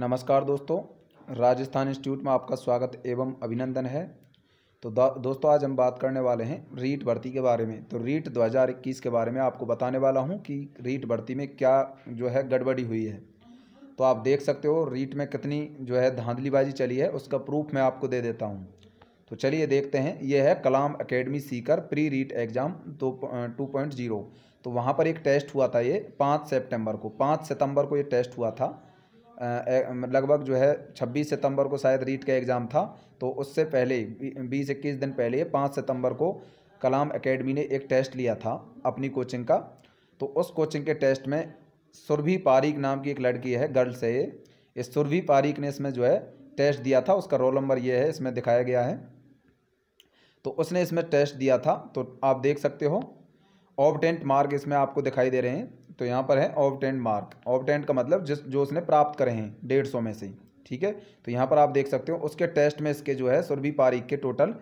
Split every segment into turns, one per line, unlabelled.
नमस्कार दोस्तों राजस्थान इंस्टीट्यूट में आपका स्वागत एवं अभिनंदन है तो दोस्तों आज हम बात करने वाले हैं रीट भर्ती के बारे में तो रीट 2021 के बारे में आपको बताने वाला हूं कि रीट भर्ती में क्या जो है गड़बड़ी हुई है तो आप देख सकते हो रीट में कितनी जो है धांधलीबाजी चली है उसका प्रूफ मैं आपको दे देता हूँ तो चलिए देखते हैं ये है Kalam academy Sikar pre REET exam दो टू पॉइंट जीरो तो वहाँ पर एक टेस्ट हुआ था ये पाँच सेप्टेम्बर को पाँच सितम्बर को ये टेस्ट हुआ था लगभग जो है 26 सितंबर को शायद रीट का एग्ज़ाम था तो उससे पहले बीस इक्कीस दिन पहले पाँच सितंबर को कलाम एकेडमी ने एक टेस्ट लिया था अपनी कोचिंग का तो उस कोचिंग के टेस्ट में सुरभि पारिक नाम की एक लड़की है गर्ल्स है ये इस सुरभि पारिक ने इसमें जो है टेस्ट दिया था उसका रोल नंबर ये है इसमें दिखाया गया है तो उसने इसमें टेस्ट दिया था तो आप देख सकते हो ऑबटेंट मार्क इसमें आपको दिखाई दे रहे हैं तो यहाँ पर है ऑबटेंड मार्क ऑबटेंड का मतलब जिस जो उसने प्राप्त करे हैं डेढ़ सौ में से ठीक है तो यहाँ पर आप देख सकते हो उसके टेस्ट में इसके जो है सुरभि पारिक के टोटल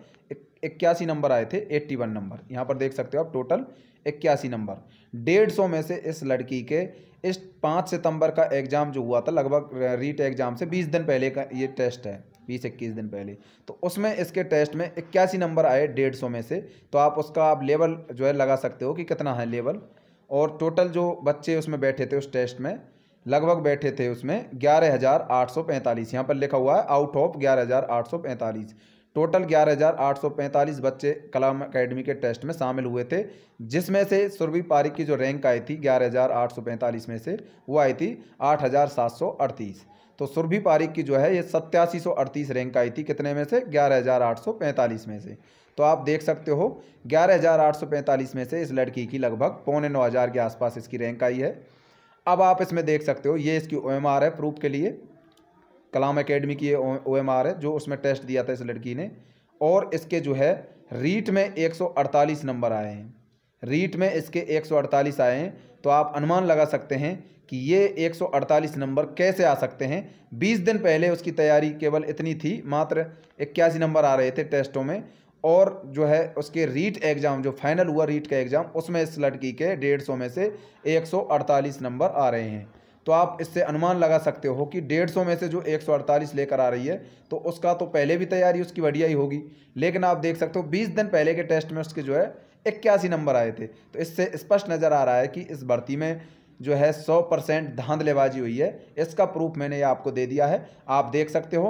इक्यासी नंबर आए थे एट्टी वन नंबर यहाँ पर देख सकते हो आप टोटल इक्यासी नंबर डेढ़ सौ में से इस लड़की के इस पाँच सितंबर का एग्ज़ाम जो हुआ था लगभग रीट एग्ज़ाम से बीस दिन पहले का ये टेस्ट है बीस इक्कीस दिन पहले तो उसमें इसके टेस्ट में इक्यासी नंबर आए डेढ़ सौ में से तो आप उसका आप लेवल जो है लगा सकते हो कि कितना है लेवल और टोटल जो बच्चे उसमें बैठे थे उस टेस्ट में लगभग बैठे थे उसमें ग्यारह हज़ार आठ सौ पैंतालीस यहाँ पर लिखा हुआ है आउट ऑफ ग्यारह हज़ार आठ सौ पैंतालीस टोटल ग्यारह हज़ार आठ सौ पैंतालीस बच्चे कलाम अकेडमी के टेस्ट में शामिल हुए थे जिसमें से सुरभि पारिक की जो रैंक आई थी ग्यारह हज़ार आठ सौ पैंतालीस में से वो आई थी आठ हज़ार सात सौ अड़तीस तो सुरभि पारिक की जो है ये सत्यासी सौ अड़तीस रैंक आई थी कितने में से ग्यारह हज़ार आठ सौ पैंतालीस में से तो आप देख सकते हो ग्यारह हज़ार आठ सौ पैंतालीस में से इस लड़की की लगभग पौने नौ हज़ार के आसपास इसकी रैंक आई है अब आप इसमें देख सकते हो ये इसकी ओ एम आर है प्रूफ के लिए कलाम अकेडमी की ये ओ एम आर है जो उसमें टेस्ट दिया था इस लड़की ने और इसके जो है रीट में एक सौ अड़तालीस नंबर आए हैं रीट में इसके 148 आए हैं तो आप अनुमान लगा सकते हैं कि ये 148 नंबर कैसे आ सकते हैं 20 दिन पहले उसकी तैयारी केवल इतनी थी मात्र इक्यासी नंबर आ रहे थे टेस्टों में और जो है उसके रीट एग्ज़ाम जो फाइनल हुआ रीट का एग्ज़ाम उसमें इस लड़की के डेढ़ सौ में से एक नंबर आ रहे हैं तो आप इससे अनुमान लगा सकते हो कि डेढ़ सौ में से जो एक सौ अड़तालीस लेकर आ रही है तो उसका तो पहले भी तैयारी उसकी बढ़िया ही होगी लेकिन आप देख सकते हो बीस दिन पहले के टेस्ट में उसके जो है इक्यासी नंबर आए थे तो इससे स्पष्ट नज़र आ रहा है कि इस भर्ती में जो है सौ परसेंट धांधलेबाजी हुई है इसका प्रूफ मैंने ये आपको दे दिया है आप देख सकते हो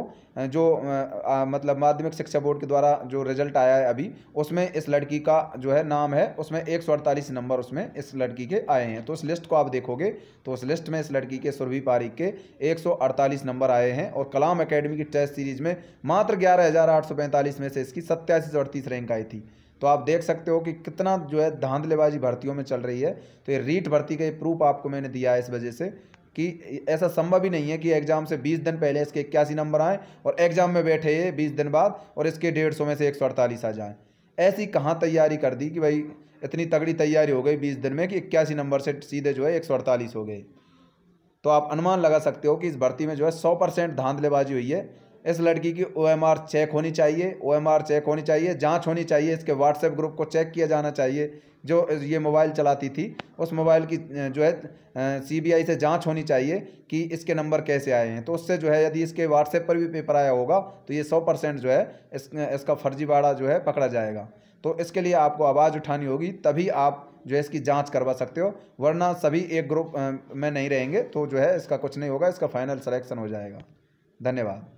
जो आ, मतलब माध्यमिक शिक्षा बोर्ड के द्वारा जो रिजल्ट आया है अभी उसमें इस लड़की का जो है नाम है उसमें एक सौ अड़तालीस नंबर उसमें इस लड़की के आए हैं तो उस लिस्ट को आप देखोगे तो उस लिस्ट में इस लड़की के सुरभि पारी के एक सौ अड़तालीस नंबर आए हैं और कलाम अकेडमी की टेस्ट सीरीज में मात्र ग्यारह हज़ार आठ सौ पैंतालीस में से इसकी सत्तासी सौ अड़तीस रैंक आई थी तो आप देख सकते हो कि कितना जो है धांधलेबाजी भर्तियों में चल रही है तो ये रीट भर्ती का ये प्रूफ आपको मैंने दिया है इस वजह से कि ऐसा संभव ही नहीं है कि एग्ज़ाम से 20 दिन पहले इसके इक्यासी नंबर आएँ और एग्ज़ाम में बैठे ये 20 दिन बाद और इसके डेढ़ सौ में से एक सौ अड़तालीस आ जाएँ ऐसी कहाँ तैयारी कर दी कि भाई इतनी तगड़ी तैयारी हो गई बीस दिन में कि इक्यासी नंबर से सीधे जो है एक हो गए तो आप अनुमान लगा सकते हो कि इस भर्ती में जो है सौ परसेंट धांधलेबाजी हुई है इस लड़की की ओ चेक होनी चाहिए ओ चेक होनी चाहिए जांच होनी चाहिए इसके व्हाट्सएप ग्रुप को चेक किया जाना चाहिए जो ये मोबाइल चलाती थी उस मोबाइल की जो है सीबीआई से जांच होनी चाहिए कि इसके नंबर कैसे आए हैं तो उससे जो है यदि इसके व्हाट्सएप पर भी पेपर आया होगा तो ये सौ परसेंट जो है इस, इसका फर्जीवाड़ा जो है पकड़ा जाएगा तो इसके लिए आपको आवाज़ उठानी होगी तभी आप जो है इसकी जांच करवा सकते हो वरना सभी एक ग्रुप में नहीं रहेंगे तो जो है इसका कुछ नहीं होगा इसका फाइनल सिलेक्शन हो जाएगा धन्यवाद